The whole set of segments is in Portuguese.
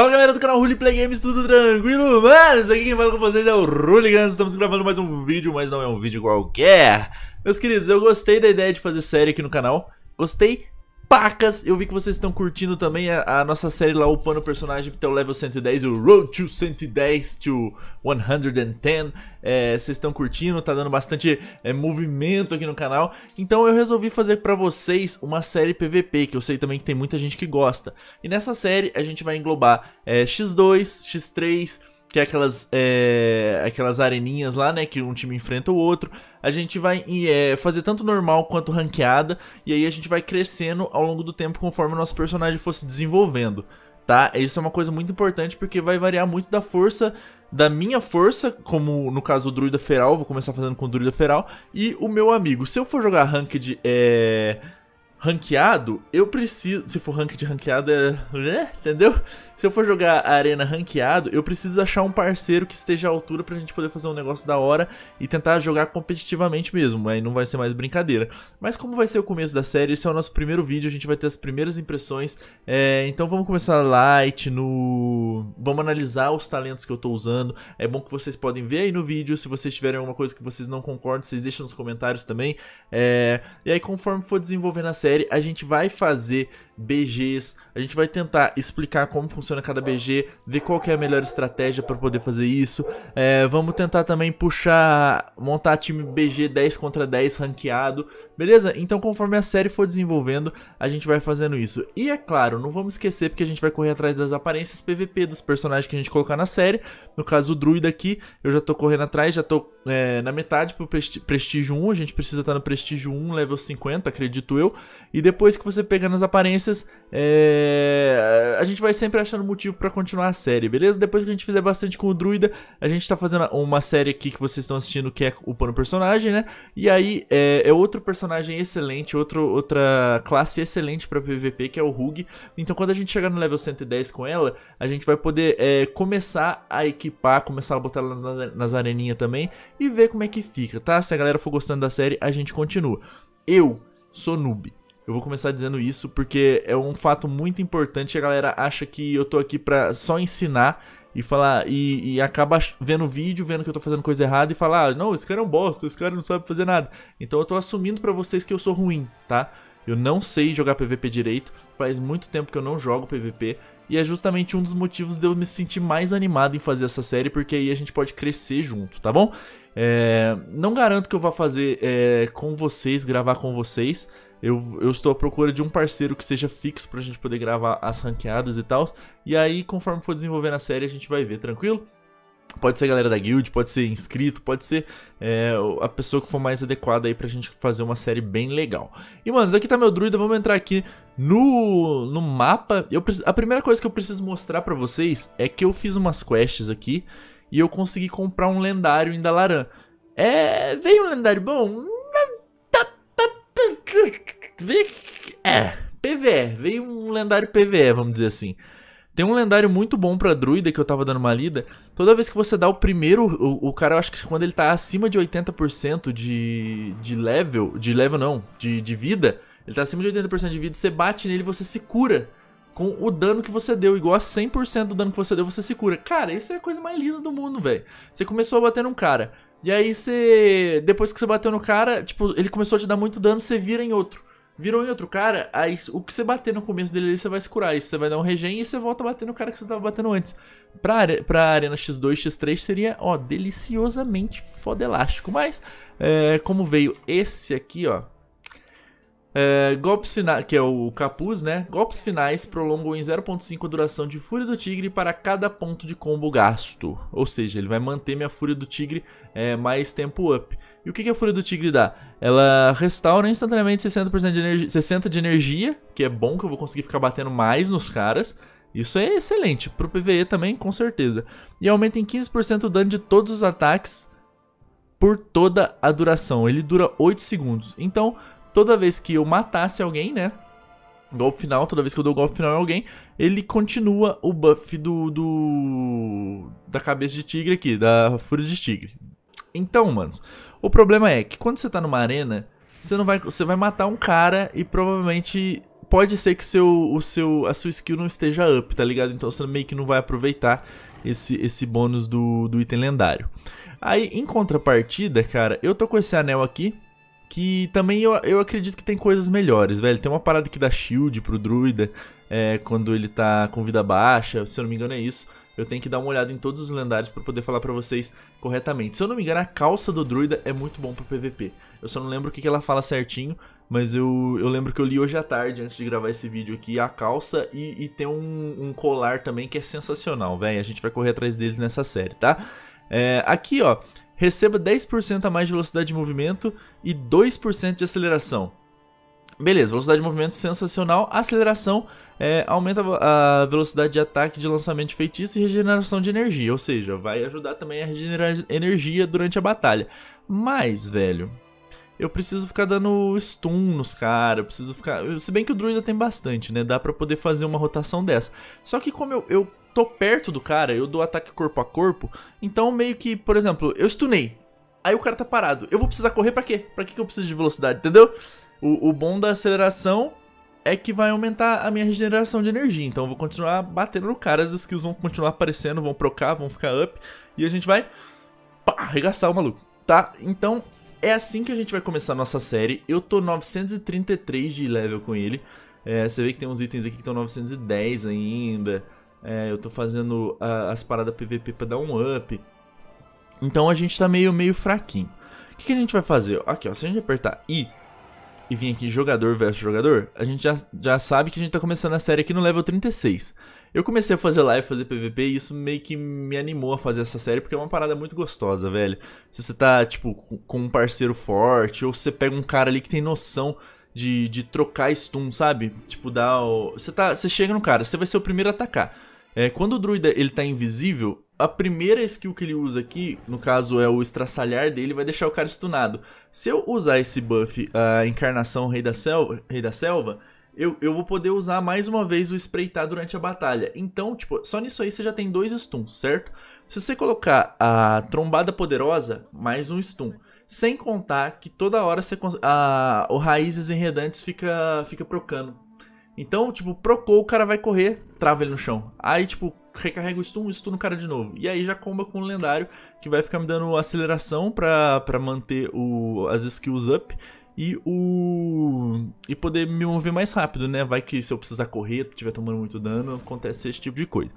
Fala galera do canal Play Games, tudo tranquilo? Mano, aqui quem fala com vocês é o Ruligans, estamos gravando mais um vídeo, mas não é um vídeo qualquer Meus queridos, eu gostei da ideia de fazer série aqui no canal Gostei pacas. Eu vi que vocês estão curtindo também a, a nossa série lá, upando o personagem até o level 110, o Road to 110 to 110. É, vocês estão curtindo, tá dando bastante é, movimento aqui no canal. Então eu resolvi fazer para vocês uma série PVP, que eu sei também que tem muita gente que gosta. E nessa série a gente vai englobar é, X2, X3, que é aquelas, é, aquelas areninhas lá, né? Que um time enfrenta o outro. A gente vai é, fazer tanto normal quanto ranqueada. E aí a gente vai crescendo ao longo do tempo conforme o nosso personagem fosse desenvolvendo. Tá? Isso é uma coisa muito importante porque vai variar muito da força, da minha força, como no caso o Druida Feral, vou começar fazendo com o Druida Feral, e o meu amigo. Se eu for jogar Ranked é, ranqueado, eu preciso. Se for rank de é. né? Entendeu? Se eu for jogar a arena ranqueado, eu preciso achar um parceiro que esteja à altura pra gente poder fazer um negócio da hora e tentar jogar competitivamente mesmo. Aí não vai ser mais brincadeira. Mas como vai ser o começo da série, esse é o nosso primeiro vídeo, a gente vai ter as primeiras impressões. É, então vamos começar light no. Vamos analisar os talentos que eu tô usando. É bom que vocês podem ver aí no vídeo. Se vocês tiverem alguma coisa que vocês não concordam, vocês deixam nos comentários também. É... E aí, conforme for desenvolvendo a série, série, a gente vai fazer BGs. A gente vai tentar explicar como funciona cada BG, ver qual é a melhor estratégia para poder fazer isso. É, vamos tentar também puxar, montar time BG 10 contra 10 ranqueado, beleza? Então conforme a série for desenvolvendo, a gente vai fazendo isso. E é claro, não vamos esquecer porque a gente vai correr atrás das aparências PVP dos personagens que a gente colocar na série. No caso o druida aqui, eu já tô correndo atrás, já tô é, na metade pro prestígio 1, a gente precisa estar tá no prestígio 1, level 50, acredito eu. E depois que você pegar nas aparências notícias, é... a gente vai sempre achando motivo para continuar a série, beleza? Depois que a gente fizer bastante com o Druida, a gente tá fazendo uma série aqui que vocês estão assistindo que é o Pano personagem, né? E aí é, é outro personagem excelente, outro, outra classe excelente para PVP, que é o Rug. Então quando a gente chegar no level 110 com ela, a gente vai poder é, começar a equipar, começar a botar ela nas, nas areninhas também e ver como é que fica, tá? Se a galera for gostando da série, a gente continua. Eu sou noob. Eu vou começar dizendo isso porque é um fato muito importante. A galera acha que eu tô aqui pra só ensinar e falar e, e acaba vendo vídeo, vendo que eu tô fazendo coisa errada e falar, ah, não, esse cara é um bosta, esse cara não sabe fazer nada. Então eu tô assumindo para vocês que eu sou ruim, tá? Eu não sei jogar PVP direito, faz muito tempo que eu não jogo PVP e é justamente um dos motivos de eu me sentir mais animado em fazer essa série, porque aí a gente pode crescer junto, tá bom? É, não garanto que eu vá fazer é, com vocês, gravar com vocês, eu, eu estou à procura de um parceiro que seja fixo pra gente poder gravar as ranqueadas e tal. E aí, conforme for desenvolvendo a série, a gente vai ver, tranquilo? Pode ser a galera da guild, pode ser inscrito, pode ser é, a pessoa que for mais adequada aí pra gente fazer uma série bem legal. E, mano, aqui tá meu druida, vamos entrar aqui no, no mapa. Eu, a primeira coisa que eu preciso mostrar pra vocês é que eu fiz umas quests aqui e eu consegui comprar um lendário em Dalaran. É... veio um lendário bom? É, PVE. Veio um lendário PVE, vamos dizer assim. Tem um lendário muito bom pra druida que eu tava dando uma lida. Toda vez que você dá o primeiro, o, o cara, eu acho que quando ele tá acima de 80% de, de level, de level não, de, de vida, ele tá acima de 80% de vida, você bate nele e você se cura com o dano que você deu, igual a 100% do dano que você deu, você se cura. Cara, isso é a coisa mais linda do mundo, velho. Você começou a bater num cara, e aí você. Depois que você bateu no cara, tipo, ele começou a te dar muito dano, você vira em outro. Virou em outro cara, aí o que você bater no começo dele ali, você vai se curar. Isso você vai dar um regen e você volta a bater no cara que você tava batendo antes. Pra, pra Arena X2, X3 seria, ó, deliciosamente fodelástico. Mas, é, como veio esse aqui, ó, é, golpes finais, que é o capuz, né? Golpes finais prolongam em 0.5 a duração de Fúria do Tigre para cada ponto de combo gasto. Ou seja, ele vai manter minha Fúria do Tigre é, mais tempo up. E o que, que a Fúria do Tigre dá? Ela restaura instantaneamente 60%, de energia, 60 de energia, que é bom, que eu vou conseguir ficar batendo mais nos caras. Isso é excelente, pro PVE também, com certeza. E aumenta em 15% o dano de todos os ataques por toda a duração. Ele dura 8 segundos. Então, toda vez que eu matasse alguém, né? Golpe final, toda vez que eu dou golpe final em alguém, ele continua o buff do, do. da cabeça de tigre aqui, da fúria de tigre. Então, manos, o problema é que quando você tá numa arena, você não vai. Você vai matar um cara e provavelmente pode ser que seu, o seu, a sua skill não esteja up, tá ligado? Então você meio que não vai aproveitar esse, esse bônus do, do item lendário. Aí, em contrapartida, cara, eu tô com esse anel aqui, que também eu, eu acredito que tem coisas melhores, velho. Tem uma parada que dá shield pro druida é, quando ele tá com vida baixa, se eu não me engano é isso. Eu tenho que dar uma olhada em todos os lendários para poder falar para vocês corretamente. Se eu não me engano, a calça do druida é muito bom pro PVP. Eu só não lembro o que, que ela fala certinho, mas eu, eu lembro que eu li hoje à tarde, antes de gravar esse vídeo aqui, a calça e, e tem um, um colar também que é sensacional, velho. A gente vai correr atrás deles nessa série, tá? É, aqui, ó, receba 10% a mais de velocidade de movimento e 2% de aceleração. Beleza, velocidade de movimento sensacional, aceleração é, aumenta a velocidade de ataque, de lançamento de feitiço e regeneração de energia, ou seja, vai ajudar também a regenerar energia durante a batalha. Mas, velho, eu preciso ficar dando stun nos caras, preciso ficar... Se bem que o druida tem bastante, né? Dá pra poder fazer uma rotação dessa. Só que como eu, eu tô perto do cara, eu dou ataque corpo a corpo, então meio que, por exemplo, eu stunei. Aí o cara tá parado. Eu vou precisar correr pra quê? Pra que eu preciso de velocidade, entendeu? O, o bom da aceleração é que vai aumentar a minha regeneração de energia. Então eu vou continuar batendo no cara, as skills vão continuar aparecendo, vão procar, vão ficar up. E a gente vai pá, arregaçar o maluco, tá? Então é assim que a gente vai começar a nossa série. Eu tô 933 de level com ele. É, você vê que tem uns itens aqui que estão 910 ainda. É, eu tô fazendo a, as paradas PVP pra dar um up. Então a gente tá meio, meio fraquinho. O que, que a gente vai fazer? Aqui, ó. Se a gente apertar I e vir aqui jogador versus jogador, a gente já, já sabe que a gente tá começando a série aqui no level 36. Eu comecei a fazer live, fazer PVP e isso meio que me animou a fazer essa série porque é uma parada muito gostosa, velho. Se você tá, tipo, com um parceiro forte ou você pega um cara ali que tem noção de, de trocar stun, sabe? Tipo, dá o... Você, tá, você chega no cara, você vai ser o primeiro a atacar. É, quando o druida ele tá invisível, a primeira skill que ele usa aqui, no caso é o estraçalhar dele, vai deixar o cara stunado. Se eu usar esse buff, a encarnação Rei da Selva, Rei da Selva eu, eu vou poder usar mais uma vez o espreitar durante a batalha. Então, tipo, só nisso aí você já tem dois stuns, certo? Se você colocar a trombada poderosa, mais um stun. Sem contar que toda hora você, a, o raízes enredantes fica, fica procando. Então, tipo, procou, o cara vai correr, trava ele no chão. Aí, tipo, recarrega o stun, stun no cara de novo. E aí já comba com o lendário, que vai ficar me dando aceleração pra, pra manter o, as skills up. E o. E poder me mover mais rápido, né? Vai que se eu precisar correr, tiver tomando muito dano, acontece esse tipo de coisa.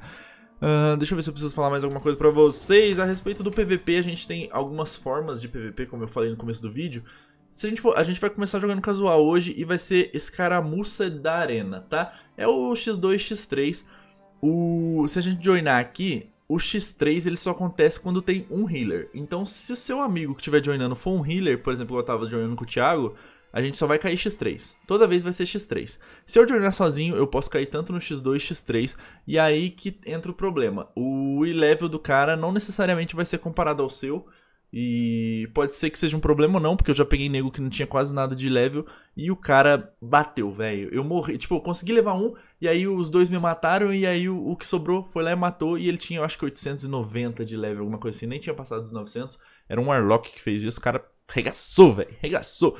Uh, deixa eu ver se eu preciso falar mais alguma coisa pra vocês. A respeito do PVP, a gente tem algumas formas de PVP, como eu falei no começo do vídeo. Se a gente for, a gente vai começar jogando casual hoje e vai ser escaramuça da arena, tá? É o X2, X3. O, se a gente joinar aqui, o X3 ele só acontece quando tem um healer. Então, se o seu amigo que estiver joinando for um healer, por exemplo, eu estava joinando com o Thiago, a gente só vai cair X3. Toda vez vai ser X3. Se eu joinar sozinho, eu posso cair tanto no X2, X3, e é aí que entra o problema. O e-level do cara não necessariamente vai ser comparado ao seu, e pode ser que seja um problema ou não, porque eu já peguei nego que não tinha quase nada de level e o cara bateu, velho. Eu morri. Tipo, eu consegui levar um, e aí os dois me mataram, e aí o, o, que sobrou foi lá e matou. E ele tinha, eu acho que 890 de level, alguma coisa assim. Nem tinha passado dos 900. Era um Warlock que fez isso. O cara regaçou, velho. Regaçou.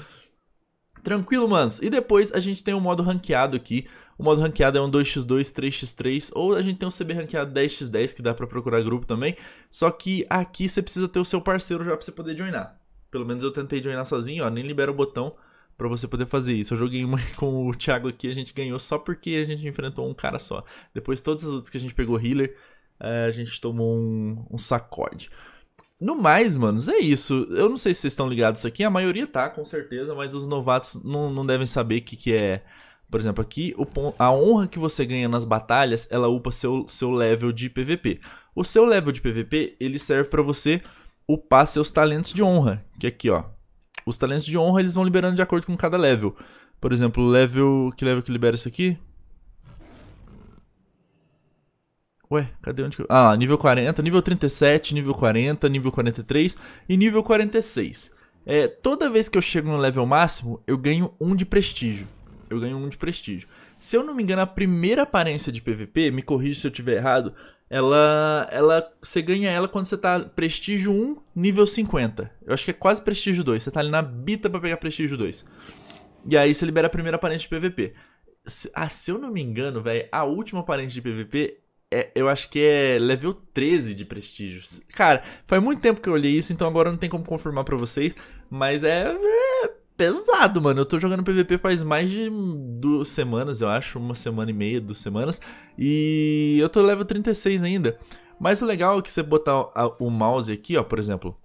Tranquilo, manos. E depois a gente tem o um modo ranqueado aqui, o modo ranqueado é um 2x2, 3x3, ou a gente tem um CB ranqueado 10x10 que dá para procurar grupo também. Só que aqui você precisa ter o seu parceiro já para você poder joinar. Pelo menos eu tentei joinar sozinho, ó, nem libera o botão para você poder fazer isso. Eu joguei uma com o Thiago aqui, a gente ganhou só porque a gente enfrentou um cara só. Depois todas as outras que a gente pegou healer, eh, a gente tomou um, um sacode. No mais, manos, é isso. Eu não sei se vocês estão ligados aqui, a maioria tá, com certeza, mas os novatos não, não devem saber o que, que é por exemplo, aqui a honra que você ganha nas batalhas, ela upa seu, seu level de PVP. O seu level de PVP, ele serve para você upar seus talentos de honra, que é aqui, ó. Os talentos de honra, eles vão liberando de acordo com cada level. Por exemplo, level... Que level que libera isso aqui? Ué, cadê onde que... Ah, lá, nível 40, nível 37, nível 40, nível 43 e nível 46. É, toda vez que eu chego no level máximo, eu ganho um de prestígio eu ganho um de prestígio. Se eu não me engano, a primeira aparência de PVP, me corrija se eu tiver errado, ela ela você ganha ela quando você tá prestígio 1, nível 50. Eu acho que é quase prestígio 2, você tá ali na bita para pegar prestígio 2. E aí você libera a primeira aparência de PVP. Se, ah, se eu não me engano, velho, a última aparência de PVP é, eu acho que é level 13 de prestígio. Cara, faz muito tempo que eu olhei isso, então agora não tem como confirmar para vocês, mas é, é pesado, mano. Eu tô jogando PVP faz mais de duas semanas, eu acho, uma semana e meia, duas semanas, e eu tô level 36 ainda. Mas o legal é que você botar o mouse aqui, ó, por exemplo,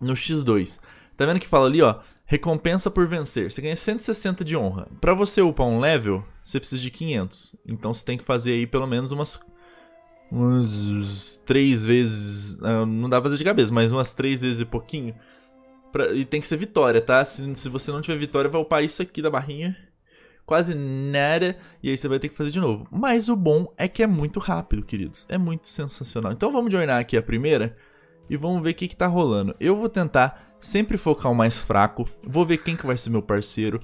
no X2. Tá vendo que fala ali, ó, recompensa por vencer. Você ganha 160 de honra. Para você upar um level, você precisa de 500. Então você tem que fazer aí pelo menos umas uns três vezes, ah, não dá pra fazer de cabeça, mas umas três vezes e pouquinho Pra, e tem que ser vitória, tá? Se, se você não tiver vitória, vai upar isso aqui da barrinha. Quase nada. E aí você vai ter que fazer de novo. Mas o bom é que é muito rápido, queridos. É muito sensacional. Então vamos joinar aqui a primeira. E vamos ver o que, que tá rolando. Eu vou tentar sempre focar o mais fraco. Vou ver quem que vai ser meu parceiro.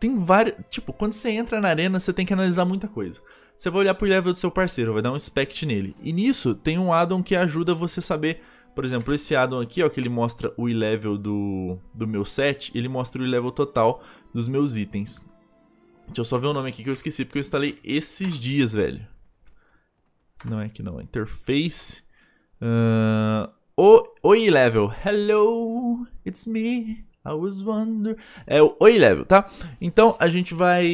Tem vários... Tipo, quando você entra na arena, você tem que analisar muita coisa. Você vai olhar pro level do seu parceiro, vai dar um inspect nele. E nisso, tem um addon que ajuda você a saber por exemplo, esse addon aqui, ó, que ele mostra o e-level do, do meu set, ele mostra o e-level total dos meus itens. Deixa eu só ver o nome aqui que eu esqueci, porque eu instalei esses dias, velho. Não é que não, é interface... Uh, o, o e-level, hello, it's me. I was wonder. É o Oi Level, tá? Então a gente vai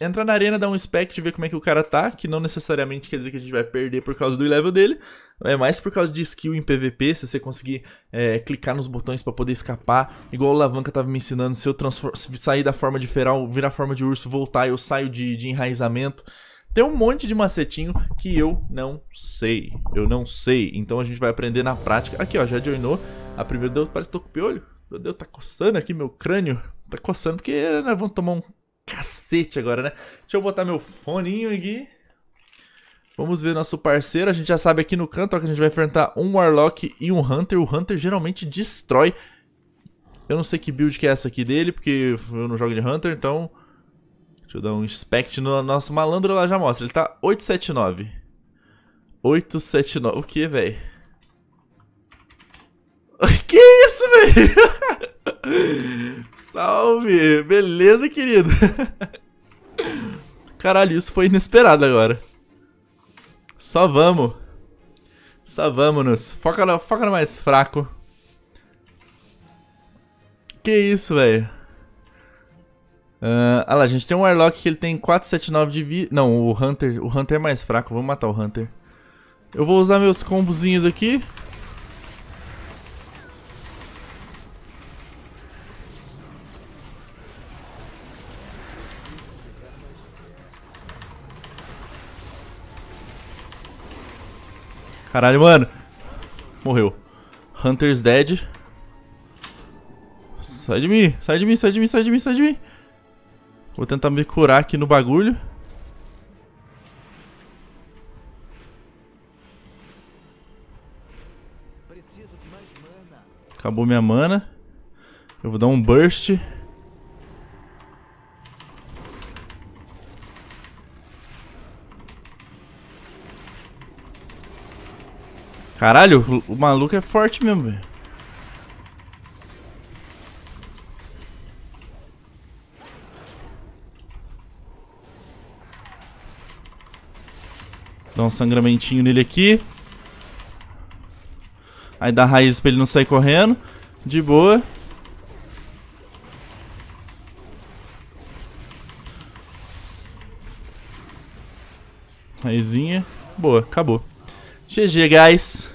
entrar na arena, dar um inspect, ver como é que o cara tá, que não necessariamente quer dizer que a gente vai perder por causa do level dele, é mais por causa de skill em PVP, se você conseguir é, clicar nos botões para poder escapar, igual o Alavanca tava me ensinando, se eu se sair da forma de feral, virar forma de urso, voltar, eu saio de, de enraizamento. Tem um monte de macetinho que eu não sei. Eu não sei. Então a gente vai aprender na prática. Aqui, ó, já joinou. A primeira deu, parece que tô com piolho. Meu Deus, tá coçando aqui meu crânio. Tá coçando, porque nós né, vamos tomar um cacete agora, né? Deixa eu botar meu foninho aqui. Vamos ver nosso parceiro. A gente já sabe aqui no canto ó, que a gente vai enfrentar um Warlock e um Hunter. O Hunter geralmente destrói. Eu não sei que build que é essa aqui dele, porque eu não jogo de Hunter, então... Deixa eu dar um inspect no nosso malandro lá já mostra. Ele tá 879. 879. O que, velho? Que isso, velho? Salve! Beleza, querido? Caralho, isso foi inesperado agora. Só vamos. Só vamos-nos. Foca no, foca no mais fraco. Que isso, velho? Uh, ah lá, a gente tem um Warlock que ele tem 479 de vida. Não, o Hunter. O Hunter é mais fraco. Vamos matar o Hunter. Eu vou usar meus combozinhos aqui. Caralho, mano. Morreu. Hunter's dead. Sai de mim, sai de mim, sai de mim, sai de mim, sai de mim. Vou tentar me curar aqui no bagulho. Acabou minha mana. Eu vou dar um burst. Caralho, o, maluco é forte mesmo, velho. Dá um sangramentinho nele aqui. Aí dá raiz pra ele não sair correndo. De boa. Raizinha. Boa, acabou. GG, guys.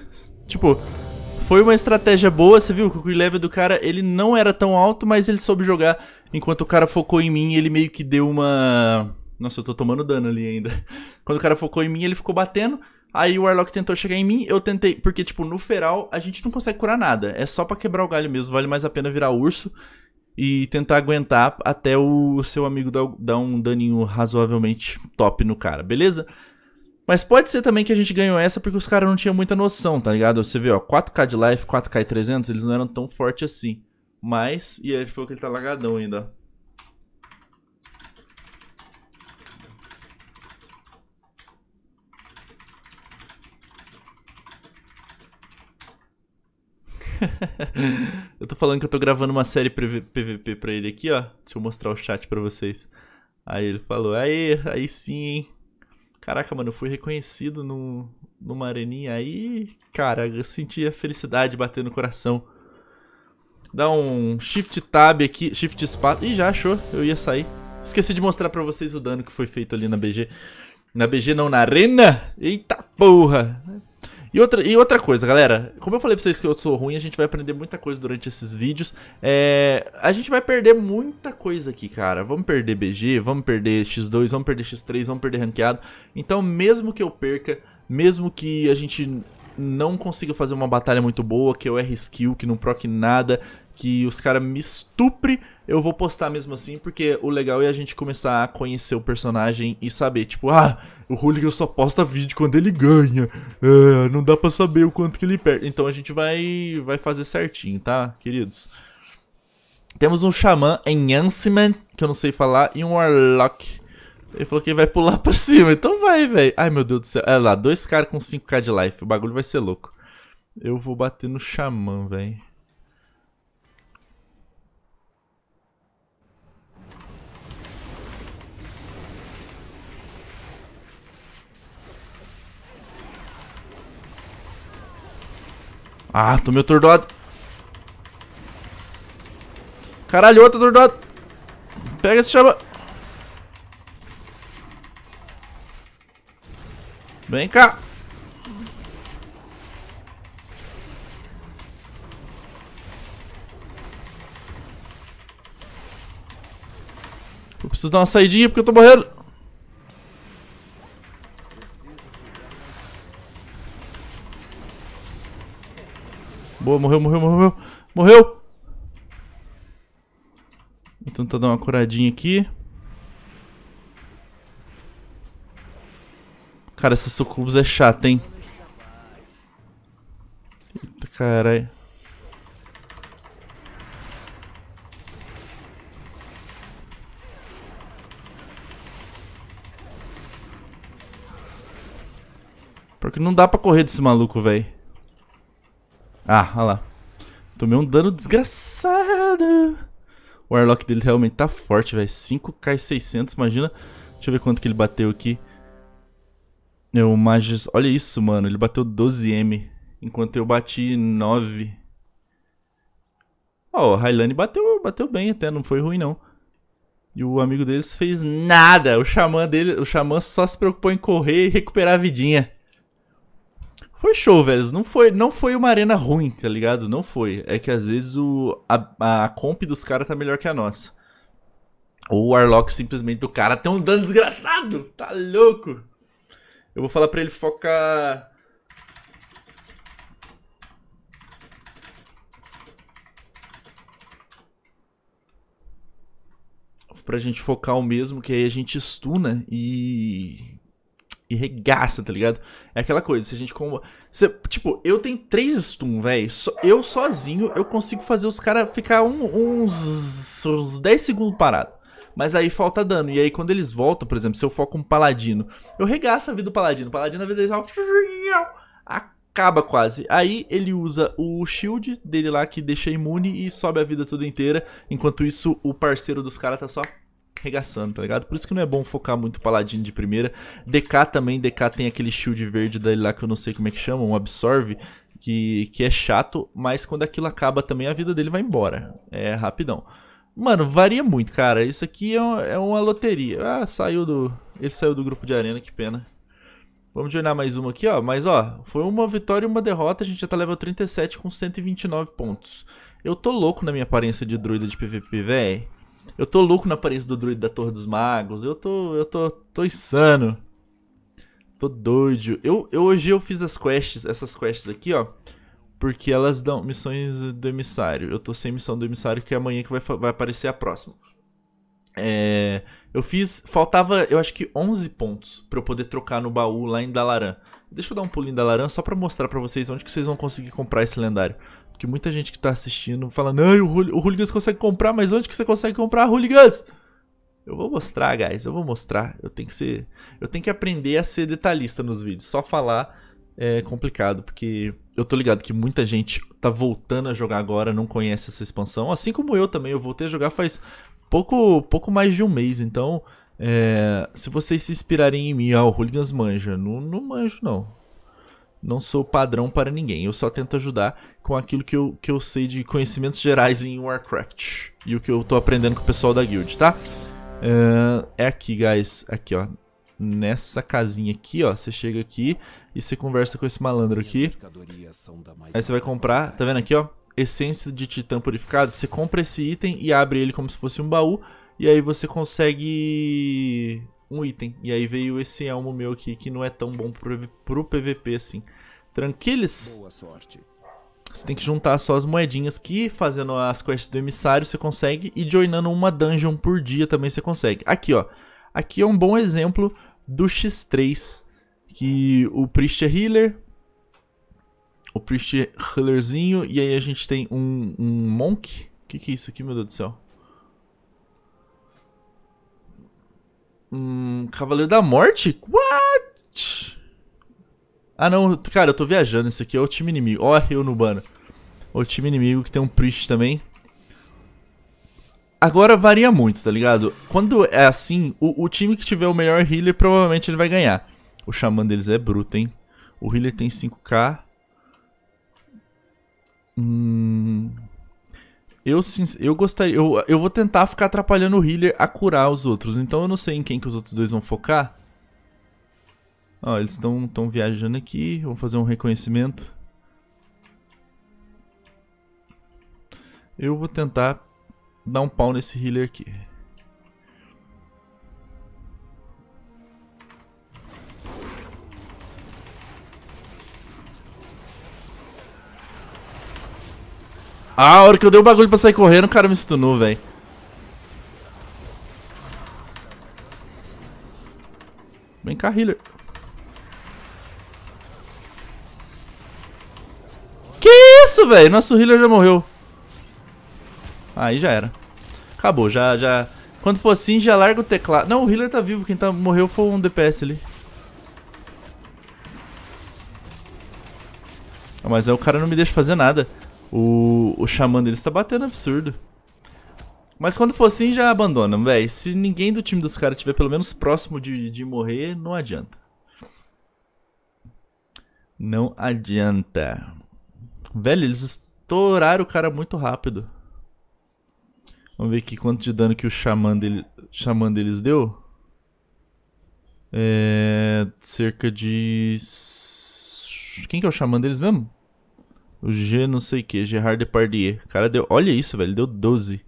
Tipo, foi uma estratégia boa, você viu que o quick level do cara, ele não era tão alto, mas ele soube jogar. Enquanto o cara focou em mim, ele meio que deu uma... Nossa, eu tô tomando dano ali ainda. Quando o cara focou em mim, ele ficou batendo. Aí o Warlock tentou chegar em mim, eu tentei... Porque, tipo, no feral, a gente não consegue curar nada. É só pra quebrar o galho mesmo, vale mais a pena virar urso. E tentar aguentar até o seu amigo dar um daninho razoavelmente top no cara, beleza? Mas pode ser também que a gente ganhou essa porque os caras não tinham muita noção, tá ligado? Você vê, ó, 4K de life, 4K e 300, eles não eram tão fortes assim. Mas, e aí foi que ele tá lagadão ainda, ó. eu tô falando que eu tô gravando uma série PVP pra ele aqui, ó. Deixa eu mostrar o chat pra vocês. Aí ele falou, aí, aí sim, hein. Caraca, mano, eu fui reconhecido no, numa areninha aí. Cara, eu senti a felicidade bater no coração. Dá um shift tab aqui, shift espaço. Ih, já achou, eu ia sair. Esqueci de mostrar pra vocês o dano que foi feito ali na BG. Na BG não, na arena. Eita porra. E outra, e outra coisa, galera, como eu falei pra vocês que eu sou ruim, a gente vai aprender muita coisa durante esses vídeos. É, a gente vai perder muita coisa aqui, cara. Vamos perder BG, vamos perder X2, vamos perder X3, vamos perder ranqueado. Então, mesmo que eu perca, mesmo que a gente não consiga fazer uma batalha muito boa, que eu erre skill, que não proque nada, que os caras me estupre, eu vou postar mesmo assim, porque o legal é a gente começar a conhecer o personagem e saber, tipo, ah, o Hooligan só posta vídeo quando ele ganha, é, não dá pra saber o quanto que ele perde. Então a gente vai, vai fazer certinho, tá, queridos? Temos um Xamã Enhancement, que eu não sei falar, e um Warlock. Ele falou que vai pular pra cima, então vai, velho. Ai, meu Deus do céu. Olha lá, dois caras com 5k de life, o bagulho vai ser louco. Eu vou bater no Xamã, velho. Ah, tomei atordoado. Caralho, outro atordoado. Pega esse chama. Vem cá. Eu preciso dar uma saidinha porque eu tô morrendo. Boa, morreu, morreu, morreu. Morreu! Vou tentar dar uma curadinha aqui. Cara, essa sucubus é chata, hein? Eita, caralho. Porque não dá pra correr desse maluco, velho. Ah, olha lá. Tomei um dano desgraçado. O Warlock dele realmente tá forte, velho. 5k e 600, imagina. Deixa eu ver quanto que ele bateu aqui. Meu Magus... Olha isso, mano. Ele bateu 12m. Enquanto eu bati 9. Ó, oh, o Hailane bateu, bateu bem até. Não foi ruim, não. E o amigo deles fez nada. O xamã dele, o xamã só se preocupou em correr e recuperar a vidinha. Foi show, velho. Não foi, não foi uma arena ruim, tá ligado? Não foi. É que às vezes o, a, a comp dos caras tá melhor que a nossa. Ou o Warlock simplesmente o cara tem um dano desgraçado. Tá louco? Eu vou falar pra ele focar. Pra gente focar o mesmo, que aí a gente estuna e e regaça, tá ligado? É aquela coisa, se a gente como. Se, tipo, eu tenho três stun, velho. So, eu sozinho eu consigo fazer os caras ficar um, uns, uns 10 segundos parado. Mas aí falta dano. E aí quando eles voltam, por exemplo, se eu foco um paladino, eu regaço a vida do paladino. O paladino, a vida dele acaba quase. Aí ele usa o shield dele lá que deixa imune e sobe a vida toda inteira. Enquanto isso, o parceiro dos caras tá só arregaçando, tá ligado? Por isso que não é bom focar muito paladino de primeira. DK também, DK tem aquele shield verde dele lá que eu não sei como é que chama, um absorve, que, que é chato, mas quando aquilo acaba também a vida dele vai embora. É rapidão. Mano, varia muito, cara. Isso aqui é, um, é uma loteria. Ah, saiu do. Ele saiu do grupo de arena, que pena. Vamos jornar mais uma aqui, ó. Mas, ó, foi uma vitória e uma derrota. A gente já tá level 37 com 129 pontos. Eu tô louco na minha aparência de druida de PVP, véi. Eu tô louco na aparência do druid da Torre dos Magos. Eu tô. Eu tô. tô insano. Tô doido. Eu, eu hoje eu fiz as quests, essas quests aqui, ó. Porque elas dão missões do emissário. Eu tô sem missão do emissário, que é amanhã que vai, vai aparecer a próxima. É, eu fiz. Faltava, eu acho que 11 pontos pra eu poder trocar no baú lá em Dalaran. Deixa eu dar um pulinho em Dalaran só pra mostrar pra vocês onde que vocês vão conseguir comprar esse lendário que muita gente que tá assistindo fala, não, o, o Hooligans consegue comprar, mas onde que você consegue comprar Hooligans? Eu vou mostrar, guys, eu vou mostrar. Eu tenho que ser, eu tenho que aprender a ser detalhista nos vídeos. Só falar é complicado, porque eu tô ligado que muita gente tá voltando a jogar agora, não conhece essa expansão, assim como eu também. Eu voltei a jogar faz pouco, pouco mais de um mês, então é, se vocês se inspirarem em mim, ah, o Hooligans manja. Não, não manjo, não não sou padrão para ninguém. Eu só tento ajudar com aquilo que eu, que eu sei de conhecimentos gerais em Warcraft. E o que eu tô aprendendo com o pessoal da guild, tá? Uh, é aqui, guys. Aqui, ó. Nessa casinha aqui, ó. Você chega aqui e você conversa com esse malandro aqui. Aí você vai comprar. Tá vendo aqui, ó? Essência de titã purificado. Você compra esse item e abre ele como se fosse um baú. E aí você consegue um item. E aí veio esse elmo meu aqui, que não é tão bom pro, pro PVP assim. Tranquilos? Boa sorte. Você tem que juntar só as moedinhas que, fazendo as quests do emissário, você consegue. E joinando uma dungeon por dia também você consegue. Aqui, ó. Aqui é um bom exemplo do X3. Que o Priest é healer. O Priest é healerzinho. E aí a gente tem um, um Monk. O que, que é isso aqui, meu Deus do céu? Hum, Cavaleiro da Morte? What? Ah, não. Cara, eu tô viajando. Esse aqui é o time inimigo. Ó, oh, Rio O time inimigo que tem um Priest também. Agora varia muito, tá ligado? Quando é assim, o, o, time que tiver o melhor healer, provavelmente ele vai ganhar. O xamã deles é bruto, hein? O healer tem 5k. Hum... Eu, eu gostaria. Eu, eu vou tentar ficar atrapalhando o healer a curar os outros. Então eu não sei em quem que os outros dois vão focar. Ó, eles estão viajando aqui. Vamos fazer um reconhecimento. Eu vou tentar dar um pau nesse healer aqui. Ah, a hora que eu dei o bagulho pra sair correndo, o cara me stunou, velho. Vem cá, healer. Que isso, velho? Nosso healer já morreu. Aí já era. Acabou, já, já... Quando for assim, já larga o teclado. Não, o healer tá vivo. Quem tá... morreu foi um DPS ali. Ah, mas aí é, o cara não me deixa fazer nada. O, o xamã deles tá batendo absurdo. Mas quando for assim, já abandona velho. Se ninguém do time dos caras tiver pelo menos próximo de, de morrer, não adianta. Não adianta. Velho, eles estouraram o cara muito rápido. Vamos ver aqui quanto de dano que o xamã, dele, xamã deles deu. É... Cerca de... Quem que é o xamã deles mesmo? O G não sei o que, Gerard Depardieu. O cara deu. Olha isso, velho. Deu 12.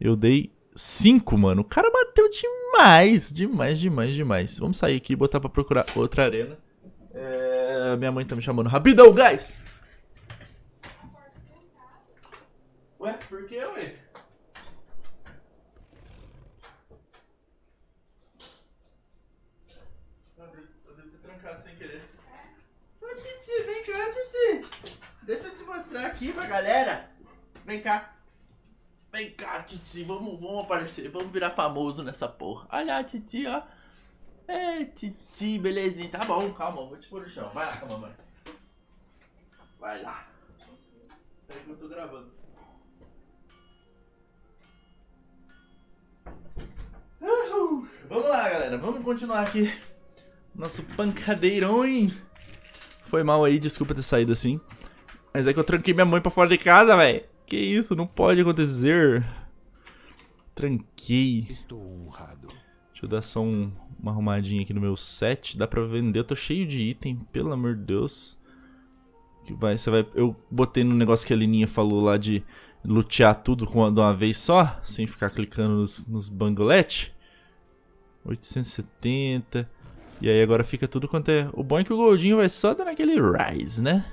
Eu dei 5, mano. O cara bateu demais. Demais, demais, demais. Vamos sair aqui e botar pra procurar outra arena. É... minha mãe tá me chamando. Rapidão, guys! mostrar aqui pra galera. Vem cá. Vem cá, Titi. Vamos, vamos aparecer. Vamos virar famoso nessa porra. Olha a Titi, ó. É, Titi, belezinha. Tá bom, calma. Vou te pôr no chão. Vai lá, calma, mãe. Vai lá. Peraí que eu tô gravando. Uhul. Vamos lá, galera. Vamos continuar aqui. Nosso pancadeirão, hein? Foi mal aí, desculpa ter saído assim. Mas é que eu tranquei minha mãe pra fora de casa, velho. Que isso, não pode acontecer. Tranquei. Estou honrado. Deixa eu dar só um, uma arrumadinha aqui no meu set. Dá pra vender, eu tô cheio de item, pelo amor de Deus. Que vai, você vai... Eu botei no negócio que a Lininha falou lá de lutear tudo com de uma vez só, sem ficar clicando nos, nos bangolete. 870. E aí agora fica tudo quanto é... O bom é que o Goldinho vai só dando aquele rise, né?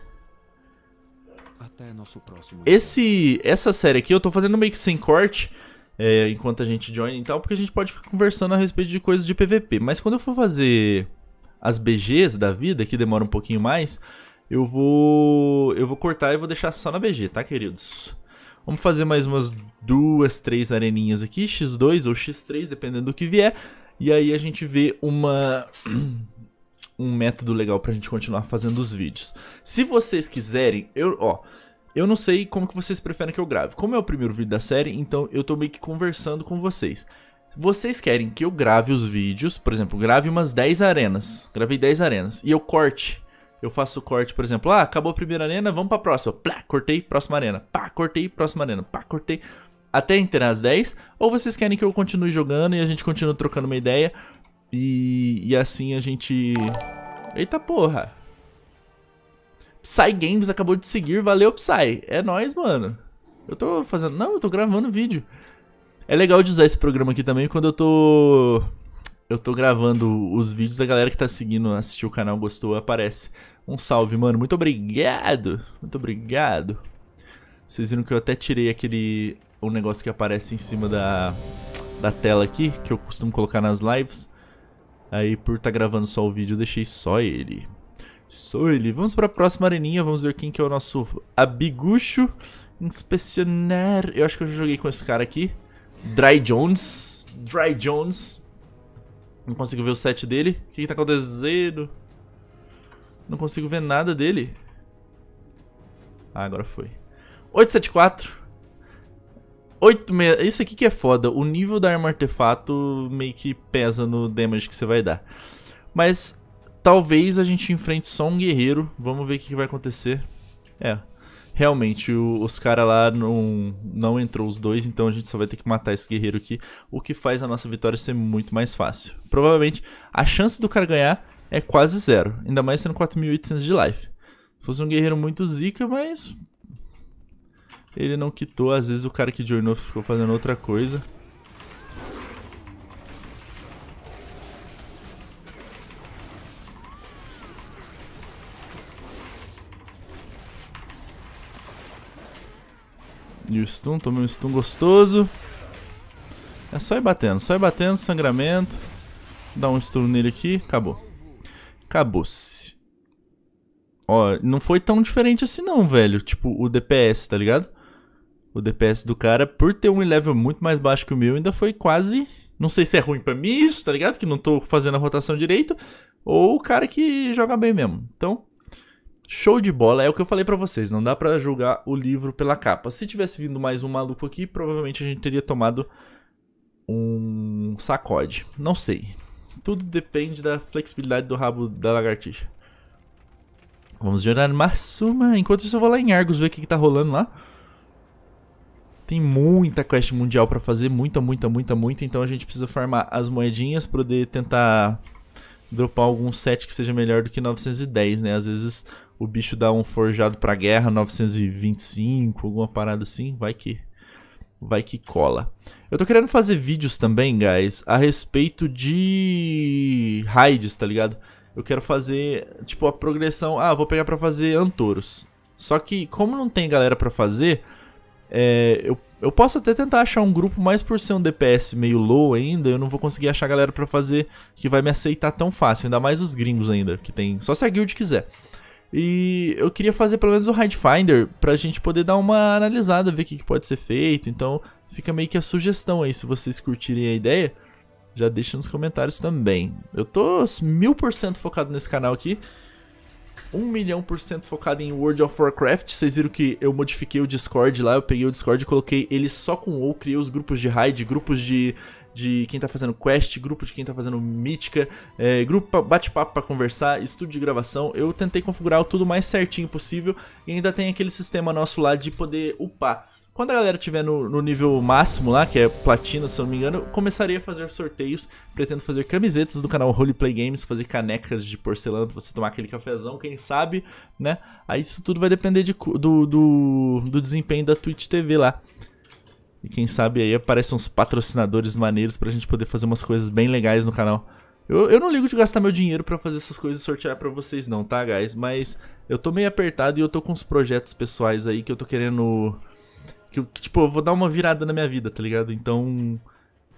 Esse, essa série aqui eu tô fazendo meio que sem corte, é, enquanto a gente join e tal, porque a gente pode ficar conversando a respeito de coisas de PVP. Mas quando eu for fazer as BGs da vida, que demora um pouquinho mais, eu vou eu vou cortar e vou deixar só na BG, tá, queridos? Vamos fazer mais umas duas, três areninhas aqui, X2 ou X3, dependendo do que vier. E aí a gente vê uma um método legal pra gente continuar fazendo os vídeos. Se vocês quiserem, eu, ó, eu não sei como que vocês preferem que eu grave. Como é o primeiro vídeo da série, então eu tô meio que conversando com vocês. Vocês querem que eu grave os vídeos, por exemplo, grave umas 10 arenas. Gravei 10 arenas. E eu corte. Eu faço o corte, por exemplo, ah, acabou a primeira arena, vamos pra próxima. Plá, cortei, próxima arena. Pá, cortei, próxima arena. Pá, cortei. Até inteirar as 10. Ou vocês querem que eu continue jogando e a gente continue trocando uma ideia. E, e assim a gente... Eita porra! Psy Games acabou de seguir, valeu Psy! É nóis, mano! Eu tô fazendo... Não, eu tô gravando vídeo. É legal de usar esse programa aqui também quando eu tô... Eu tô gravando os vídeos, a galera que tá seguindo, assistiu o canal, gostou, aparece. Um salve, mano. Muito obrigado. Muito obrigado. Vocês viram que eu até tirei aquele... Um negócio que aparece em cima da, da tela aqui, que eu costumo colocar nas lives. Aí por estar tá gravando só o vídeo, eu deixei só ele. Só ele. Vamos para a próxima areninha, vamos ver quem que é o nosso abigucho. Inspecionar... Eu acho que eu joguei com esse cara aqui. Dry Jones. Dry Jones. Não consigo ver o set dele. O que, que tá acontecendo? Não consigo ver nada dele. Ah, agora foi. 874. 8 meia. Isso aqui que é foda. O nível da arma artefato meio que pesa no damage que você vai dar. Mas talvez a gente enfrente só um guerreiro. Vamos ver o que vai acontecer. É. Realmente, o, os caras lá não, não entrou os dois, então a gente só vai ter que matar esse guerreiro aqui. O que faz a nossa vitória ser muito mais fácil. Provavelmente, a chance do cara ganhar é quase zero. Ainda mais sendo 4.800 de life. Fosse um guerreiro muito zica, mas ele não quitou, às vezes o cara que joinou ficou fazendo outra coisa. E o stun, tomei um stun gostoso. É só ir batendo, só ir batendo, sangramento. Dá um stun nele aqui, acabou. Acabou-se. Ó, não foi tão diferente assim não, velho. Tipo, o DPS, tá ligado? o DPS do cara, por ter um level muito mais baixo que o meu, ainda foi quase. Não sei se é ruim para mim isso, tá ligado? Que não tô fazendo a rotação direito. Ou o cara que joga bem mesmo. Então, show de bola. É o que eu falei para vocês. Não dá para julgar o livro pela capa. Se tivesse vindo mais um maluco aqui, provavelmente a gente teria tomado um sacode. Não sei. Tudo depende da flexibilidade do rabo da lagartixa. Vamos mais uma. Enquanto isso, eu vou lá em Argos ver o que, que tá rolando lá. Tem muita quest mundial para fazer, muita, muita, muita, muita. Então a gente precisa farmar as moedinhas para poder tentar dropar algum set que seja melhor do que 910, né? Às vezes o bicho dá um forjado pra guerra, 925, alguma parada assim, vai que vai que cola. Eu tô querendo fazer vídeos também, guys, a respeito de raids, tá ligado? Eu quero fazer, tipo, a progressão, ah, vou pegar pra fazer Antoros. Só que como não tem galera pra fazer, é, eu, eu posso até tentar achar um grupo, mas por ser um DPS meio low ainda, eu não vou conseguir achar galera para fazer que vai me aceitar tão fácil, ainda mais os gringos ainda, que tem. Só se a guild quiser. E eu queria fazer pelo menos o Hide Finder pra gente poder dar uma analisada, ver o que, que pode ser feito. Então fica meio que a sugestão aí, se vocês curtirem a ideia já deixa nos comentários também. Eu tô mil por cento focado nesse canal aqui um milhão por cento focado em World of Warcraft. Vocês viram que eu modifiquei o Discord lá, eu peguei o Discord e coloquei ele só com ou criei os grupos de raid, grupos de, de quem tá fazendo quest, grupo de quem tá fazendo mítica, é, grupo bate-papo para conversar, estúdio de gravação. Eu tentei configurar tudo mais certinho possível e ainda tem aquele sistema nosso lá de poder upar. Quando a galera tiver no, no, nível máximo lá, que é platina, se eu não me engano, eu começarei a fazer sorteios. Pretendo fazer camisetas do canal Roleplay Games, fazer canecas de porcelana pra você tomar aquele cafezão, quem sabe, né? Aí isso tudo vai depender de, do, do, do desempenho da Twitch TV lá. E quem sabe aí aparecem uns patrocinadores maneiros pra gente poder fazer umas coisas bem legais no canal. Eu, eu não ligo de gastar meu dinheiro para fazer essas coisas e sortear para vocês não, tá, guys? Mas eu tô meio apertado e eu tô com uns projetos pessoais aí que eu tô querendo que, que, tipo, eu vou dar uma virada na minha vida, tá ligado? Então,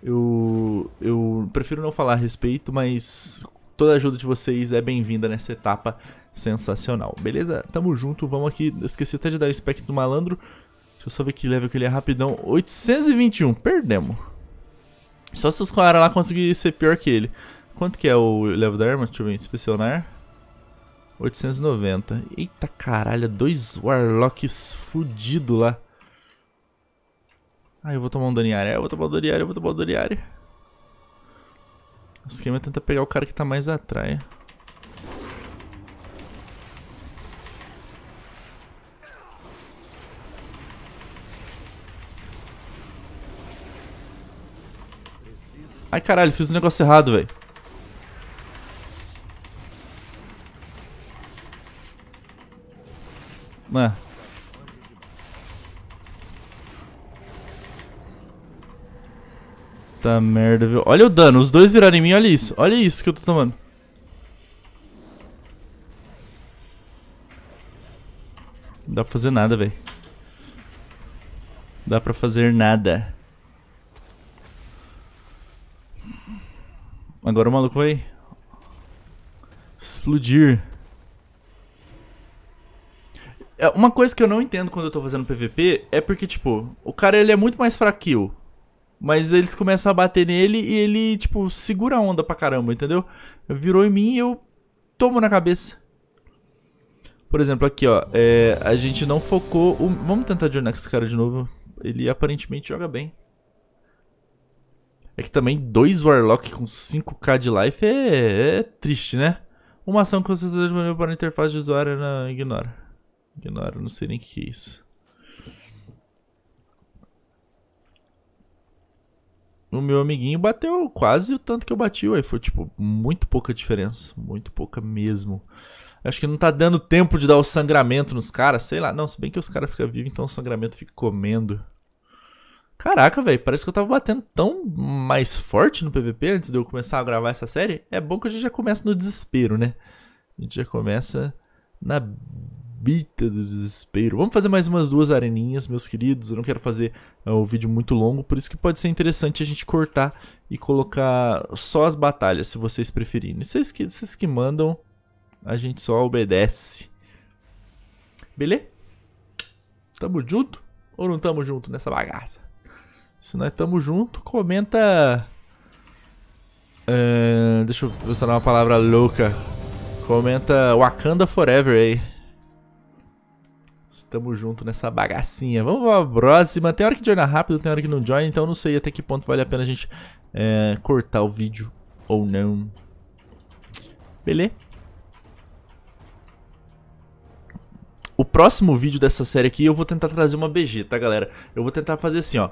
eu, eu prefiro não falar a respeito, mas toda ajuda de vocês é bem-vinda nessa etapa sensacional. Beleza? Tamo junto, vamos aqui. Eu esqueci até de dar o spec do malandro. Deixa eu só ver que level que ele é rapidão. 821, perdemos. Só se os caras lá conseguirem ser pior que ele. Quanto que é o level da arma? Deixa eu ver, inspecionar. 890. Eita caralho, dois Warlocks fudido lá. Ah, eu vou tomar um Daniari. Ah, eu vou tomar um Daniari, eu vou tomar um Daniari. O esquema é tentar pegar o cara que tá mais atrás. Ai, caralho, fiz o um negócio errado, velho. Né? Puta merda, viu? Olha o dano. Os dois viraram em mim, olha isso. Olha isso que eu tô tomando. Não dá pra fazer nada, velho. Dá pra fazer nada. Agora o maluco vai... Explodir. É, uma coisa que eu não entendo quando eu tô fazendo PVP é porque, tipo, o cara ele é muito mais fraco que eu. Mas eles começam a bater nele e ele, tipo, segura a onda pra caramba, entendeu? Virou em mim e eu tomo na cabeça. Por exemplo, aqui, ó. É, a gente não focou... O... Vamos tentar de com esse cara de novo. Ele aparentemente joga bem. É que também dois Warlock com 5k de life é, é triste, né? Uma ação que vocês disponível para a interface de usuário na... Né? ignora. Ignora, não sei nem o que é isso. o meu amiguinho bateu quase o tanto que eu bati, aí foi tipo muito pouca diferença, muito pouca mesmo. Acho que não tá dando tempo de dar o sangramento nos caras, sei lá. Não, se bem que os caras ficam vivos, então o sangramento fica comendo. Caraca, velho, parece que eu tava batendo tão mais forte no PVP antes de eu começar a gravar essa série. É bom que a gente já começa no desespero, né? A gente já começa na bita do desespero. Vamos fazer mais umas duas areninhas, meus queridos. Eu não quero fazer é, o uh, um vídeo muito longo, por isso que pode ser interessante a gente cortar e colocar só as batalhas, se vocês preferirem. Vocês que, vocês que mandam, a gente só obedece. Beleza? Tamo junto ou não tamo junto nessa bagaça? Se nós tamo junto, comenta... Uh, deixa eu pensar uma palavra louca. Comenta Wakanda Forever aí. Estamos junto nessa bagacinha. Vamos pra próxima. Tem hora que joina rápido, tem hora que não joina, então não sei até que ponto vale a pena a gente é, cortar o vídeo ou não. Beleza? O próximo vídeo dessa série aqui eu vou tentar trazer uma BG, tá galera? Eu vou tentar fazer assim, ó.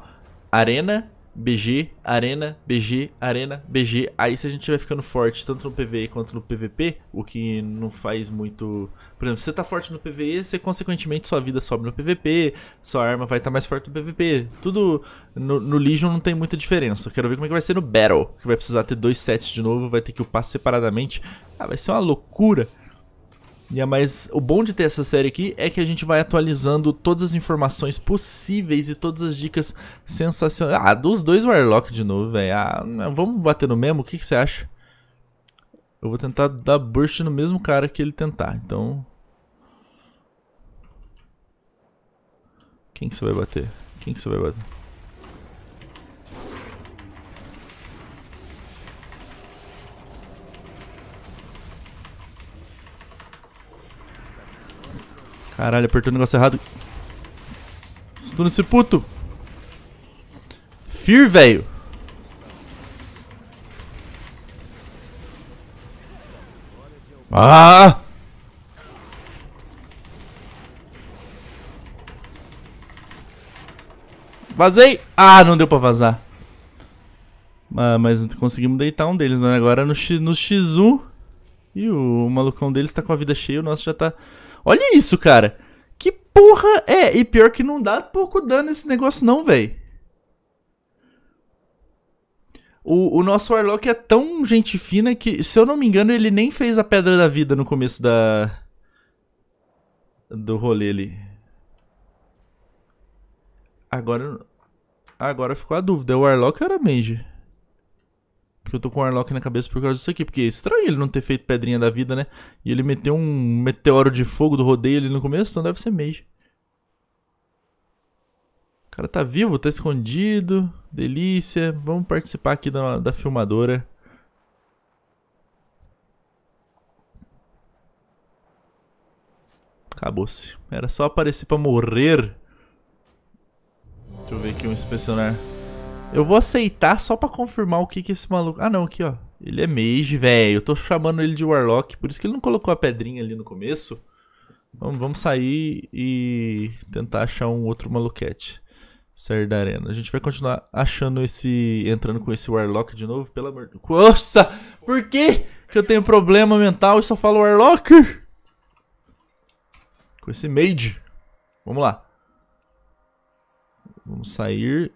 Arena BG, Arena, BG, Arena, BG. Aí se a gente vai ficando forte tanto no PvE quanto no PvP, o que não faz muito. Por exemplo, se você tá forte no PvE, você consequentemente sua vida sobe no PvP, sua arma vai estar tá mais forte no PvP. Tudo no, no Legion não tem muita diferença. quero ver como é que vai ser no Battle. Que vai precisar ter dois sets de novo, vai ter que upar separadamente. Ah, vai ser uma loucura. Yeah, mas o bom de ter essa série aqui é que a gente vai atualizando todas as informações possíveis e todas as dicas sensacionais. Ah, dos dois Warlock de novo, velho. Ah, vamos bater no mesmo? O que, que você acha? Eu vou tentar dar burst no mesmo cara que ele tentar, então... Quem que você vai bater? Quem que você vai bater? Caralho, apertou o negócio errado. Estou nesse puto. Fear, velho. Ah! Vazei! Ah, não deu pra vazar. Ah, mas conseguimos deitar um deles, mas agora no, X, no X1... E o malucão deles tá com a vida cheia, o nosso já tá Olha isso, cara. Que porra é? E pior que não dá pouco dano esse negócio não, véi. O, o nosso Warlock é tão gente fina que, se eu não me engano, ele nem fez a Pedra da Vida no começo da... Do rolê ali. Agora... Agora ficou a dúvida. O Warlock era Mage? Porque eu tô com o Warlock na cabeça por causa disso aqui. Porque é estranho ele não ter feito pedrinha da vida, né? E ele meteu um meteoro de fogo do rodeio ali no começo, então deve ser mage. O cara tá vivo, tá escondido. Delícia. Vamos participar aqui da, da filmadora. Acabou-se. Era só aparecer pra morrer. Deixa eu ver aqui um inspecionar. Eu vou aceitar só pra confirmar o que que esse maluco... Ah, não, aqui, ó. Ele é mage, velho. Eu tô chamando ele de Warlock, por isso que ele não colocou a pedrinha ali no começo. Vamos, vamos sair e tentar achar um outro maluquete. Sair da arena. A gente vai continuar achando esse... Entrando com esse Warlock de novo, pelo amor de... Nossa! Por que que eu tenho problema mental e só falo Warlock? Com esse mage. Vamos lá. Vamos sair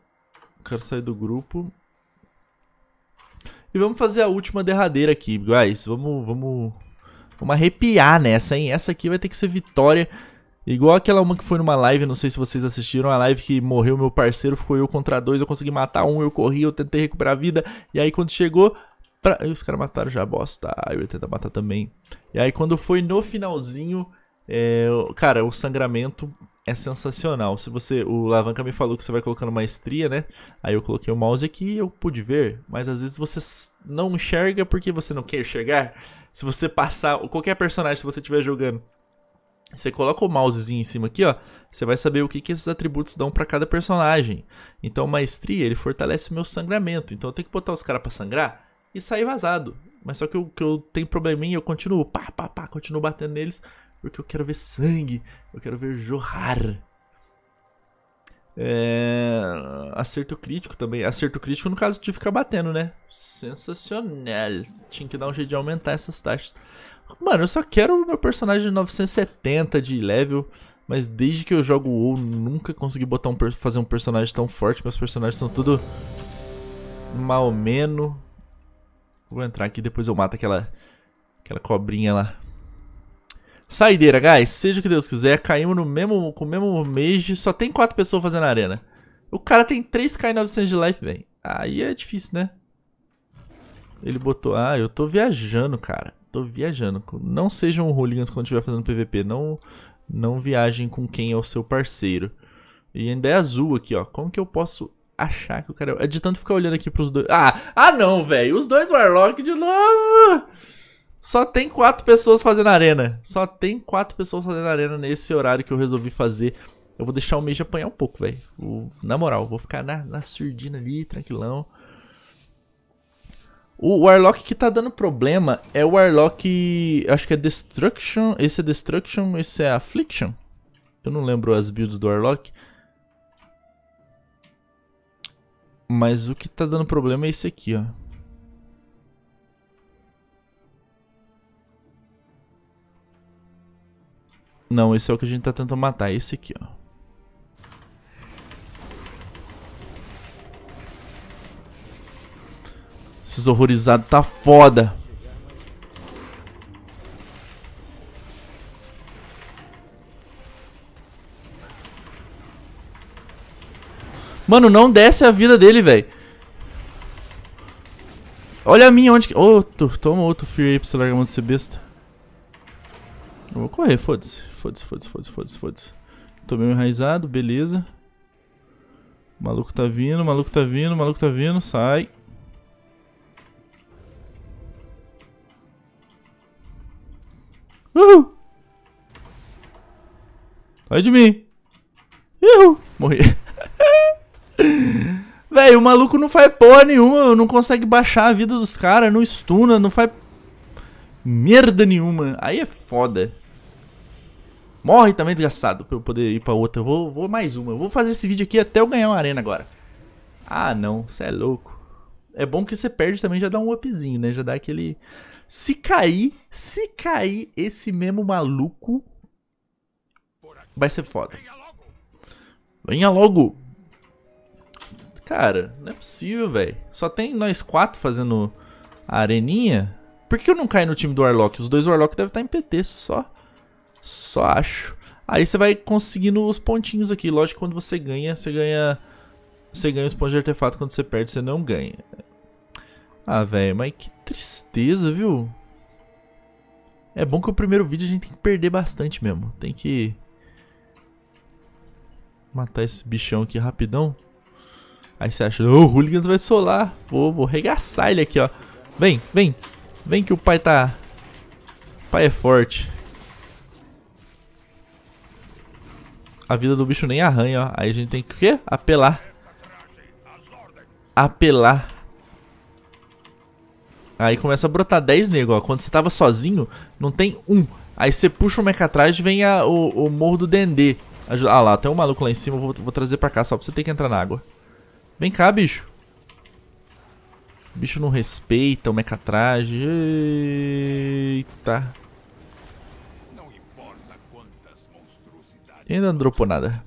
Quero sair do grupo. E vamos fazer a última derradeira aqui, guys. Vamos, vamos, vamos arrepiar nessa, hein? Essa aqui vai ter que ser vitória. Igual aquela uma que foi numa live, não sei se vocês assistiram, a live que morreu meu parceiro, ficou eu contra dois, eu consegui matar um, eu corri, eu tentei recuperar a vida, e aí quando chegou... Pra... Os caras mataram já, bosta, ah, eu ia tentar matar também. E aí quando foi no finalzinho, é... cara, o sangramento é sensacional. Se você, o Lavanca me falou que você vai colocando maestria, né? Aí eu coloquei o mouse aqui e eu pude ver, mas às vezes você não enxerga porque você não quer enxergar. Se você passar qualquer personagem que você estiver jogando, você coloca o mousezinho em cima aqui, ó, você vai saber o que, que esses atributos dão para cada personagem. Então, maestria, ele fortalece o meu sangramento. Então, eu tenho que botar os caras para sangrar e sair vazado. Mas só que eu, que eu tenho probleminha, eu continuo, pá, pá, pá, continuo batendo neles porque eu quero ver sangue, eu quero ver jorrar. É... Acerto crítico também. Acerto crítico, no caso, de ficar batendo, né? Sensacional. Tinha que dar um jeito de aumentar essas taxas. Mano, eu só quero o meu personagem 970 de level. Mas desde que eu jogo o WoW, nunca consegui botar um fazer um personagem tão forte. Meus personagens são tudo mal menos. Vou entrar aqui, depois eu mato aquela aquela cobrinha lá. Saideira, guys. Seja o que Deus quiser. Caímos no mesmo, com o mesmo mage. Só tem quatro pessoas fazendo arena. O cara tem 3k900 de life, velho. Aí é difícil, né? Ele botou... Ah, eu tô viajando, cara. Tô viajando. Não sejam rolinhos quando estiver fazendo PVP. Não, não viajem com quem é o seu parceiro. E ainda é azul aqui, ó. Como que eu posso achar que o cara... É, é de tanto ficar olhando aqui pros dois... Ah, ah não, velho. Os dois Warlock de novo! Só tem quatro pessoas fazendo arena. Só tem quatro pessoas fazendo arena nesse horário que eu resolvi fazer. Eu vou deixar o Mage apanhar um pouco, velho. Na moral, vou ficar na, na surdina ali, tranquilão. O Warlock que tá dando problema é o Warlock. Acho que é Destruction. Esse é Destruction, esse é Affliction. Eu não lembro as builds do Warlock. Mas o que tá dando problema é esse aqui, ó. Não, esse é o que a gente tá tentando matar. É esse aqui, ó. Esses horrorizados tá foda. Mano, não desce a vida dele, velho. Olha a minha, onde que... Outro, toma outro Fear aí pra você largar a mão de ser besta. Eu vou correr, foda-se foda-se, foda-se, foda-se, foda-se, foda-se. Tô meio enraizado, beleza. O maluco tá vindo, o maluco tá vindo, o maluco tá vindo, sai. Uhul! Sai de mim! Uhul! Morri. Velho, o maluco não faz porra nenhuma, não consegue baixar a vida dos caras, não stuna, não faz merda nenhuma. Aí é foda. Morre também, desgraçado, pra eu poder ir pra outra. Eu vou, vou mais uma. Eu vou fazer esse vídeo aqui até eu ganhar uma arena agora. Ah, não. Você é louco. É bom que você perde também, já dá um upzinho, né? Já dá aquele... Se cair, se cair esse mesmo maluco, vai ser foda. Venha logo! Cara, não é possível, velho. Só tem nós quatro fazendo a areninha. Por que eu não caio no time do Warlock? Os dois Warlock devem estar em PT só. Só acho. Aí você vai conseguindo os pontinhos aqui. Lógico, quando você ganha, você ganha... Você ganha os pontos de artefato, quando você perde, você não ganha. Ah, velho, mas que tristeza, viu? É bom que o primeiro vídeo a gente tem que perder bastante mesmo. Tem que... Matar esse bichão aqui rapidão. Aí você acha, oh, o Hooligans vai solar. Vou, vou regaçar ele aqui, ó. Vem, vem. Vem que o pai tá... O pai é forte. A vida do bicho nem arranha, ó. Aí a gente tem que o quê? Apelar. Apelar. Aí começa a brotar 10 nego, ó. Quando você tava sozinho, não tem um. Aí você puxa o meca atrás vem a, o, o morro do Dendê. Ah lá, tem um maluco lá em cima, vou, vou trazer pra cá só pra você ter que entrar na água. Vem cá, bicho. bicho não respeita o mecatrage, Eita. Ainda não dropou nada.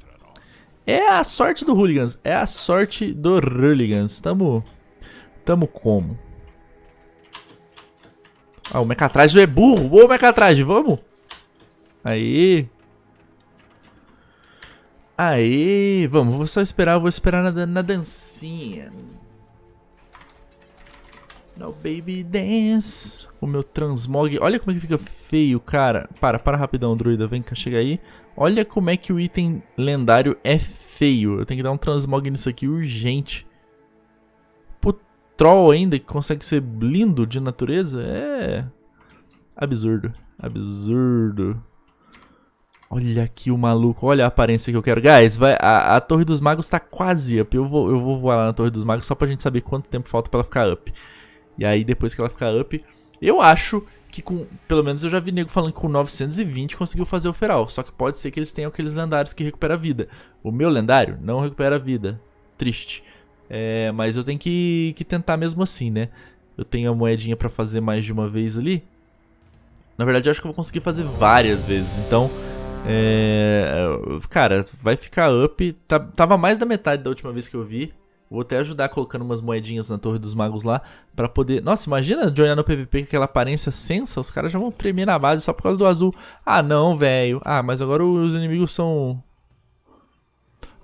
É a sorte do Hooligans. É a sorte do Hooligans. Tamo... Tamo como? Ah, o Mecatraje é burro. Boa, Mecatraje. Vamos. Aí. Aí. Vamos. Vou só esperar. Vou esperar na, na dancinha. No baby dance. O meu transmog. Olha como é que fica feio, cara. Para, para rapidão, druida. Vem cá, chega aí. Olha como é que o item lendário é feio. Eu tenho que dar um transmog nisso aqui urgente. Pro troll ainda que consegue ser lindo de natureza. É... Absurdo. Absurdo. Olha aqui o maluco, olha a aparência que eu quero. Guys, vai, a, a, Torre dos Magos tá quase up. Eu vou, eu vou voar lá na Torre dos Magos só pra gente saber quanto tempo falta pra ela ficar up. E aí depois que ela ficar up, eu acho que com, pelo menos eu já vi nego falando que com 920 conseguiu fazer o feral, só que pode ser que eles tenham aqueles lendários que recupera a vida. O meu lendário não recupera a vida, triste. É, mas eu tenho que, que tentar mesmo assim, né? Eu tenho a moedinha para fazer mais de uma vez ali. Na verdade, eu acho que eu vou conseguir fazer várias vezes, então... É, cara, vai ficar up. Tá, tava mais da metade da última vez que eu vi. Vou até ajudar colocando umas moedinhas na Torre dos Magos lá para poder. Nossa, imagina joinar no PVP com aquela aparência sensa, os caras já vão tremer na base só por causa do azul. Ah, não, velho. Ah, mas agora os inimigos são.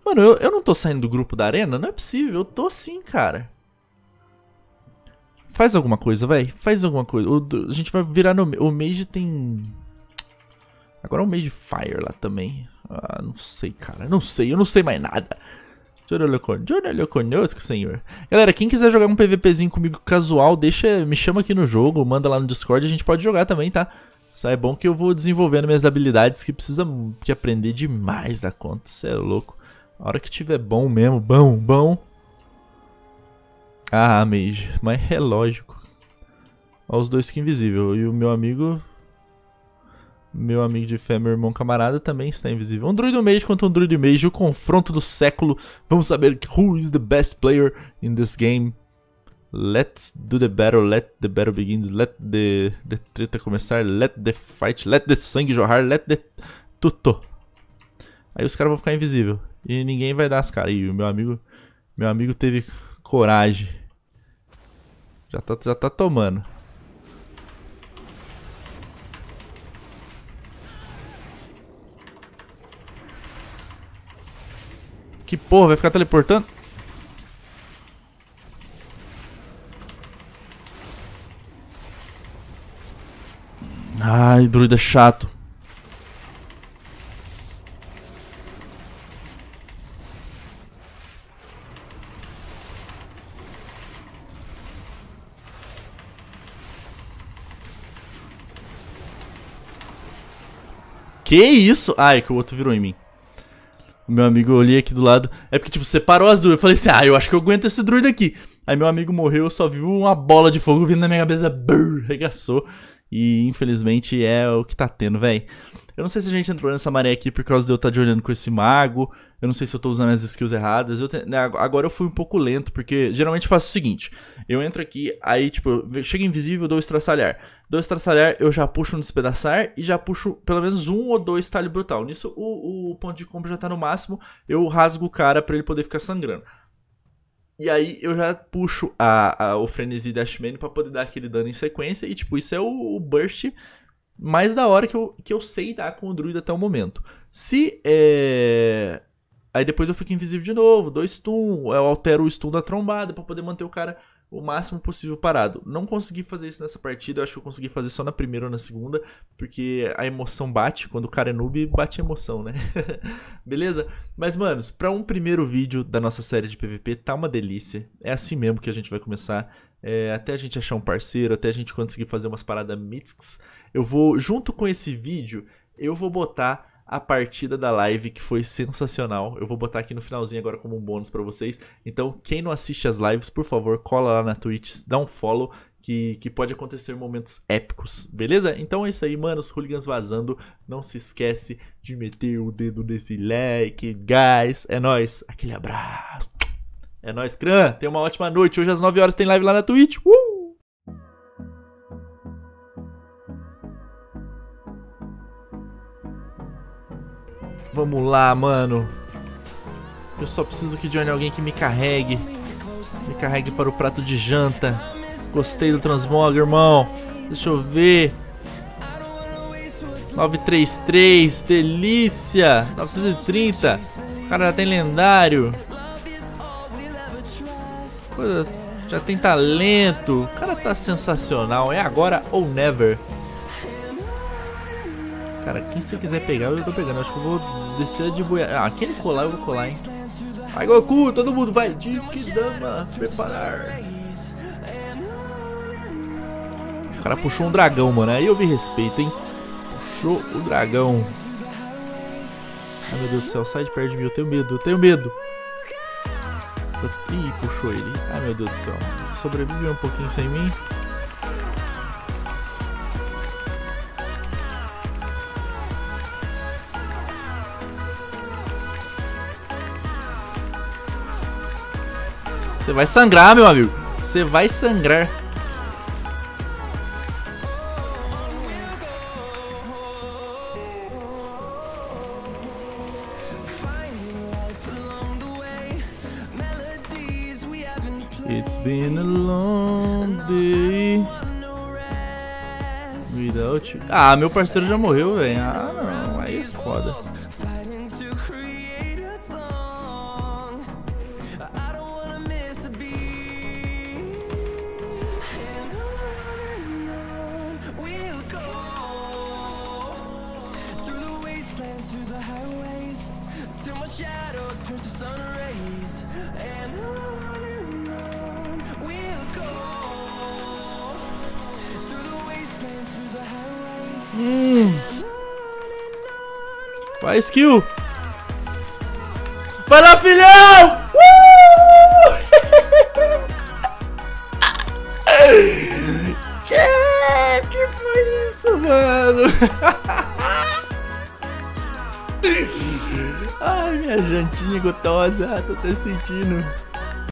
Mano, eu, eu não tô saindo do grupo da arena? Não é possível, eu tô sim, cara. Faz alguma coisa, velho. Faz alguma coisa. O, a gente vai virar no. O Mage tem. Agora é o Mage Fire lá também. Ah, não sei, cara. Não sei, eu não sei mais nada. Jornalho conosco, senhor. Galera, quem quiser jogar um PVPzinho comigo casual, deixa, me chama aqui no jogo, manda lá no Discord, a gente pode jogar também, tá? Só é bom que eu vou desenvolvendo minhas habilidades que precisa que aprender demais da conta, cê é louco. A hora que tiver bom mesmo, bom, bom. Ah, Mage, mas é lógico. Olha os dois que invisível e o meu amigo meu amigo de fé, meu irmão camarada, também está invisível. Um druid mage contra um druid mage, o confronto do século. Vamos saber who is the best player in this game. Let's do the battle, let the battle begin let the, the treta começar, let the fight, let the sangue jorrar, let the tuto. Aí os caras vão ficar invisível e ninguém vai dar as caras. E o meu amigo, meu amigo teve coragem. Já tá, já tá tomando. Que porra, vai ficar teleportando? Ai, druida chato. Que isso? Ai, que o outro virou em mim. Meu amigo, eu olhei aqui do lado. É porque, tipo, separou as duas. Eu falei assim, ah, eu acho que eu aguento esse druido aqui. Aí meu amigo morreu, eu só vi uma bola de fogo vindo na minha cabeça. Brrr, regaçou. E infelizmente é o que tá tendo, velho. Eu não sei se a gente entrou nessa maré aqui por causa de eu estar tá de olhando com esse mago. Eu não sei se eu tô usando as skills erradas. Eu te... Né, agora eu fui um pouco lento, porque geralmente faço o seguinte: eu entro aqui, aí, tipo, chega invisível, dou estraçalhar. Dou estraçalhar, eu já puxo no despedaçar e já puxo pelo menos um ou dois talho brutal. Nisso o, o ponto de combo já tá no máximo. Eu rasgo o cara para ele poder ficar sangrando. E aí eu já puxo a, a, o frenesi Dashman pra poder dar aquele dano em sequência. E, tipo, isso é o, o burst mais da hora que eu, que eu sei dar com o druida até o momento. Se é... Aí depois eu fico invisível de novo, dou stun, eu altero o stun da trombada para poder manter o cara o máximo possível parado. Não consegui fazer isso nessa partida, eu acho que eu consegui fazer só na primeira ou na segunda, porque a emoção bate, quando o cara é noob, bate a emoção, né? Beleza? Mas, manos, para um primeiro vídeo da nossa série de PVP, tá uma delícia. É assim mesmo que a gente vai começar. É, até a gente achar um parceiro, até a gente conseguir fazer umas paradas mixes. Eu vou, junto com esse vídeo, eu vou botar a partida da live, que foi sensacional. Eu vou botar aqui no finalzinho agora como um bônus para vocês. Então, quem não assiste as lives, por favor, cola lá na Twitch, dá um follow. Que, que pode acontecer momentos épicos, beleza? Então é isso aí, mano. Os hooligans vazando. Não se esquece de meter o dedo nesse like, guys. É nóis. Aquele abraço. É nóis, Cran. Tenha uma ótima noite. Hoje às 9 horas tem live lá na Twitch. Uh! Vamos lá, mano. Eu só preciso que Johnny é alguém que me carregue. Me carregue para o prato de janta. Gostei do transmog, irmão. Deixa eu ver. 933, delícia. 930. O cara já tem lendário. Coisa, já tem talento. O cara tá sensacional. É agora ou never. Cara, quem você quiser pegar, eu tô pegando. Acho que eu vou descer de boia. Ah, aquele colar, eu vou colar, hein. Vai, Goku, todo mundo vai. Jikidama, preparar. O cara puxou um dragão, mano. Aí eu vi respeito, hein. Puxou o dragão. Ai, meu Deus do céu. Sai de perto de mim. Eu tenho medo, eu tenho medo. Ih, puxou ele. Ai, meu Deus do céu. Sobrevive um pouquinho sem mim. Você vai sangrar, meu amigo. Você vai sangrar. It's been a long day without you. Ah, meu parceiro já morreu, velho. Ah, não. Aí é foda. A skill. Vai lá, filhão! Uh! que? que foi isso, mano? Ai, minha jantinha gotosa, tô até sentindo.